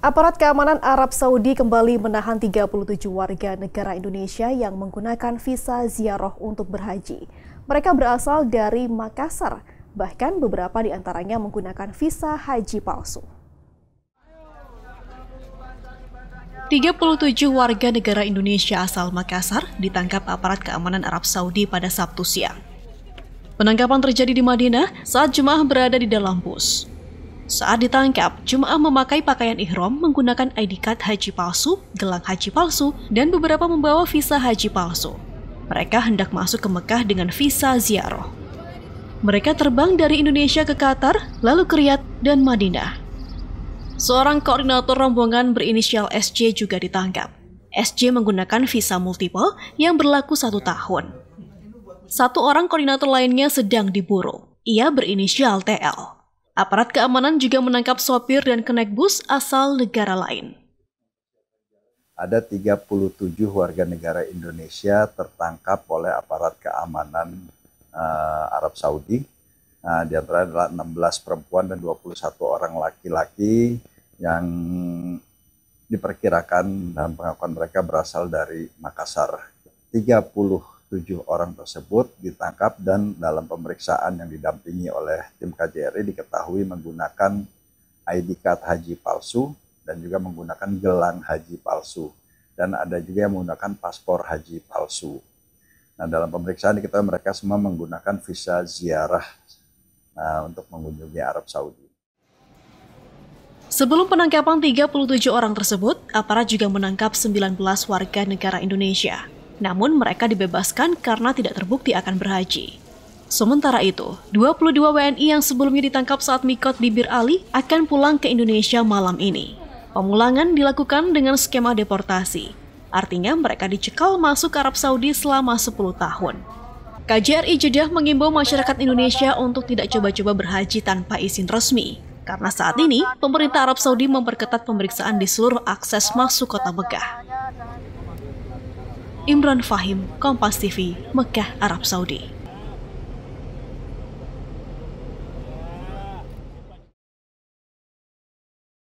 Aparat keamanan Arab Saudi kembali menahan 37 warga negara Indonesia yang menggunakan visa ziarah untuk berhaji. Mereka berasal dari Makassar, bahkan beberapa di antaranya menggunakan visa haji palsu. 37 warga negara Indonesia asal Makassar ditangkap aparat keamanan Arab Saudi pada Sabtu siang. Penangkapan terjadi di Madinah saat jemaah berada di dalam bus. Saat ditangkap, jemaah memakai pakaian ihram menggunakan ID card haji palsu, gelang haji palsu, dan beberapa membawa visa haji palsu. Mereka hendak masuk ke Mekah dengan visa ziarah. Mereka terbang dari Indonesia ke Qatar, lalu ke Riyadh dan Madinah. Seorang koordinator rombongan berinisial SJ juga ditangkap. SJ menggunakan visa multiple yang berlaku satu tahun. Satu orang koordinator lainnya sedang diburu. Ia berinisial TL. Aparat keamanan juga menangkap sopir dan kenaik bus asal negara lain. Ada 37 warga negara Indonesia tertangkap oleh aparat keamanan uh, Arab Saudi. Nah, di antara adalah 16 perempuan dan 21 orang laki-laki yang diperkirakan dan pengakuan mereka berasal dari Makassar. 30 tujuh orang tersebut ditangkap dan dalam pemeriksaan yang didampingi oleh tim KJRI diketahui menggunakan ID card haji palsu dan juga menggunakan gelang haji palsu dan ada juga yang menggunakan paspor haji palsu. Nah dalam pemeriksaan kita mereka semua menggunakan visa ziarah nah, untuk mengunjungi Arab Saudi. Sebelum penangkapan 37 orang tersebut, aparat juga menangkap 19 warga negara Indonesia. Namun mereka dibebaskan karena tidak terbukti akan berhaji. Sementara itu, 22 WNI yang sebelumnya ditangkap saat mikot di Bir Ali akan pulang ke Indonesia malam ini. Pemulangan dilakukan dengan skema deportasi. Artinya mereka dicekal masuk ke Arab Saudi selama 10 tahun. KJRI Jeddah mengimbau masyarakat Indonesia untuk tidak coba-coba berhaji tanpa izin resmi. Karena saat ini, pemerintah Arab Saudi memperketat pemeriksaan di seluruh akses masuk kota Mekah. Imran Fahim, Kompas TV, Mekah, Arab Saudi.